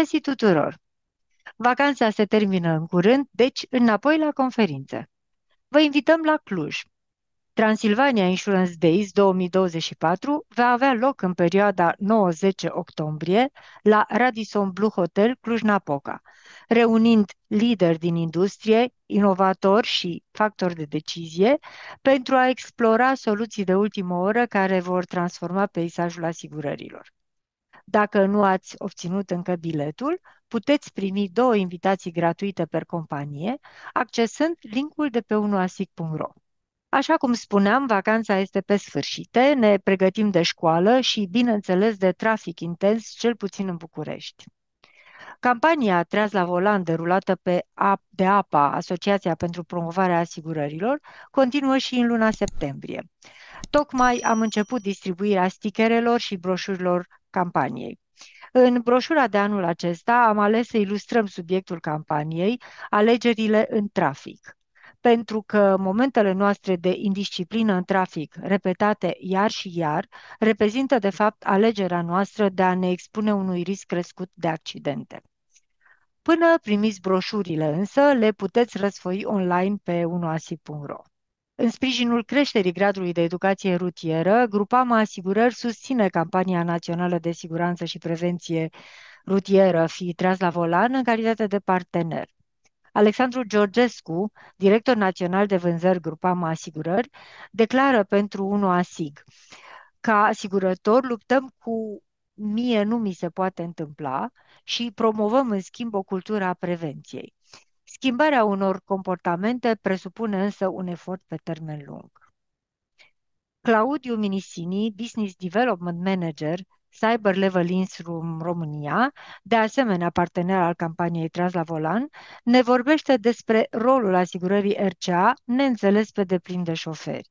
găsit tuturor! Vacanța se termină în curând, deci înapoi la conferință. Vă invităm la Cluj. Transilvania Insurance Days 2024 va avea loc în perioada 9-10 octombrie la Radisson Blue Hotel Cluj-Napoca, reunind lideri din industrie, inovatori și factori de decizie pentru a explora soluții de ultimă oră care vor transforma peisajul asigurărilor. Dacă nu ați obținut încă biletul, puteți primi două invitații gratuite per companie, accesând linkul de pe unoasic.ro. Așa cum spuneam, vacanța este pe sfârșite, ne pregătim de școală și, bineînțeles, de trafic intens, cel puțin în București. Campania Treaz la volan, derulată pe AP, de APA, Asociația pentru Promovarea Asigurărilor, continuă și în luna septembrie. Tocmai am început distribuirea stickerelor și broșurilor campaniei. În broșura de anul acesta am ales să ilustrăm subiectul campaniei, alegerile în trafic pentru că momentele noastre de indisciplină în trafic, repetate iar și iar, reprezintă de fapt alegerea noastră de a ne expune unui risc crescut de accidente. Până primiți broșurile însă, le puteți răsfoi online pe unoasi.ro. În sprijinul creșterii gradului de educație rutieră, Grupama Asigurări susține campania națională de siguranță și prevenție rutieră Fi tras la volan în calitate de partener. Alexandru Georgescu, director național de vânzări Grupama Asigurări, declară pentru 1 ASIG ca asigurător luptăm cu mie nu mi se poate întâmpla și promovăm în schimb o cultură a prevenției. Schimbarea unor comportamente presupune însă un efort pe termen lung. Claudiu Minisini, Business Development Manager, Cyber Level Instrum România, de asemenea partener al campaniei Tras la Volan, ne vorbește despre rolul asigurării RCA neînțeles pe deplin de șoferi.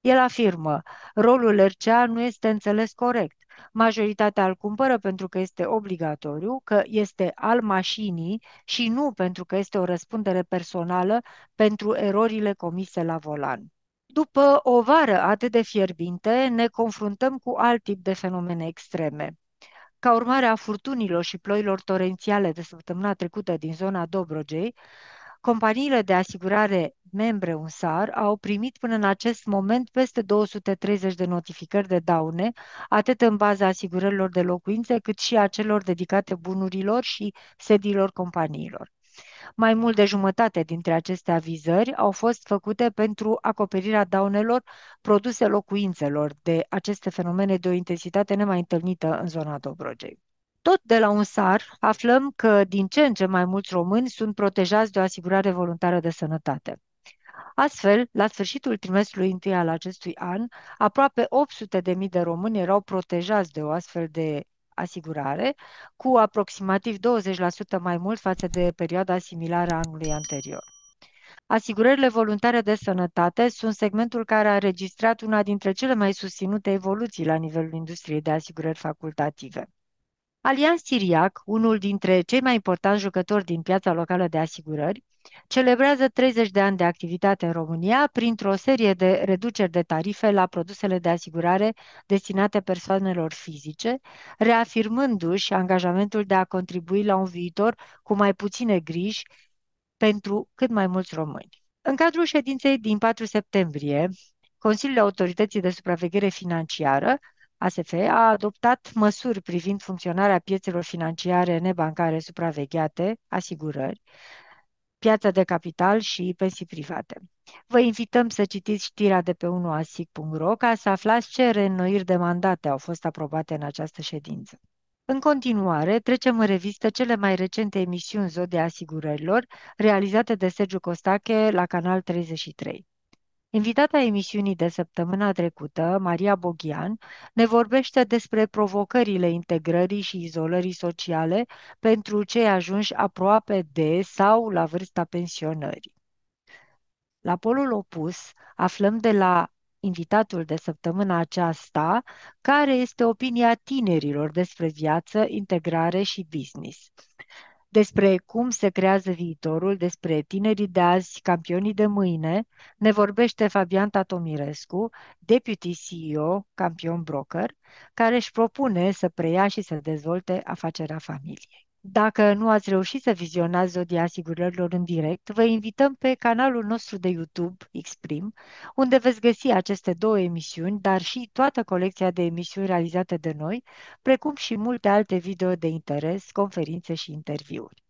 El afirmă, rolul RCA nu este înțeles corect majoritatea îl cumpără pentru că este obligatoriu, că este al mașinii și nu pentru că este o răspundere personală pentru erorile comise la volan. După o vară atât de fierbinte, ne confruntăm cu alt tip de fenomene extreme. Ca urmare a furtunilor și ploilor torențiale de săptămâna trecută din zona Dobrogei, Companiile de asigurare membre UNSAR au primit până în acest moment peste 230 de notificări de daune, atât în baza asigurărilor de locuințe, cât și a celor dedicate bunurilor și sediilor companiilor. Mai mult de jumătate dintre aceste avizări au fost făcute pentru acoperirea daunelor produse locuințelor de aceste fenomene de o intensitate nemai întâlnită în zona Dobrogei. Tot de la un SAR aflăm că din ce în ce mai mulți români sunt protejați de o asigurare voluntară de sănătate. Astfel, la sfârșitul trimestrului întâi al acestui an, aproape 800.000 de români erau protejați de o astfel de asigurare, cu aproximativ 20% mai mult față de perioada similară anului anterior. Asigurările voluntare de sănătate sunt segmentul care a registrat una dintre cele mai susținute evoluții la nivelul industriei de asigurări facultative. Alian Siriac, unul dintre cei mai importanți jucători din piața locală de asigurări, celebrează 30 de ani de activitate în România printr-o serie de reduceri de tarife la produsele de asigurare destinate persoanelor fizice, reafirmându-și angajamentul de a contribui la un viitor cu mai puține griji pentru cât mai mulți români. În cadrul ședinței din 4 septembrie, Consiliul Autorității de Supraveghere Financiară ASF a adoptat măsuri privind funcționarea piețelor financiare nebancare supravegheate, asigurări, piața de capital și pensii private. Vă invităm să citiți știrea de pe 1asic.ro ca să aflați ce reînnoiri de mandate au fost aprobate în această ședință. În continuare, trecem în revistă cele mai recente emisiuni Zodea Asigurărilor, realizate de Sergiu Costache la Canal 33. Invitata emisiunii de săptămâna trecută, Maria Boghian, ne vorbește despre provocările integrării și izolării sociale pentru cei ajunși aproape de sau la vârsta pensionării. La polul opus, aflăm de la invitatul de săptămâna aceasta, care este opinia tinerilor despre viață, integrare și business despre cum se creează viitorul, despre tinerii de azi, campionii de mâine, ne vorbește Fabian Tatomirescu, deputy CEO, campion broker, care își propune să preia și să dezvolte afacerea familiei. Dacă nu ați reușit să vizionați Zodia Asigurărilor în direct, vă invităm pe canalul nostru de YouTube, Xprim, unde veți găsi aceste două emisiuni, dar și toată colecția de emisiuni realizate de noi, precum și multe alte video de interes, conferințe și interviuri.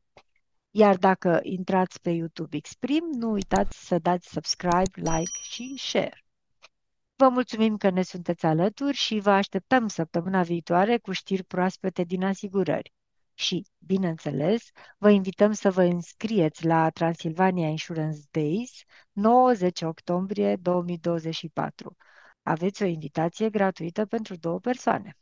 Iar dacă intrați pe YouTube Xprim, nu uitați să dați subscribe, like și share. Vă mulțumim că ne sunteți alături și vă așteptăm săptămâna viitoare cu știri proaspete din asigurări. Și, bineînțeles, vă invităm să vă înscrieți la Transilvania Insurance Days 9-10 octombrie 2024. Aveți o invitație gratuită pentru două persoane.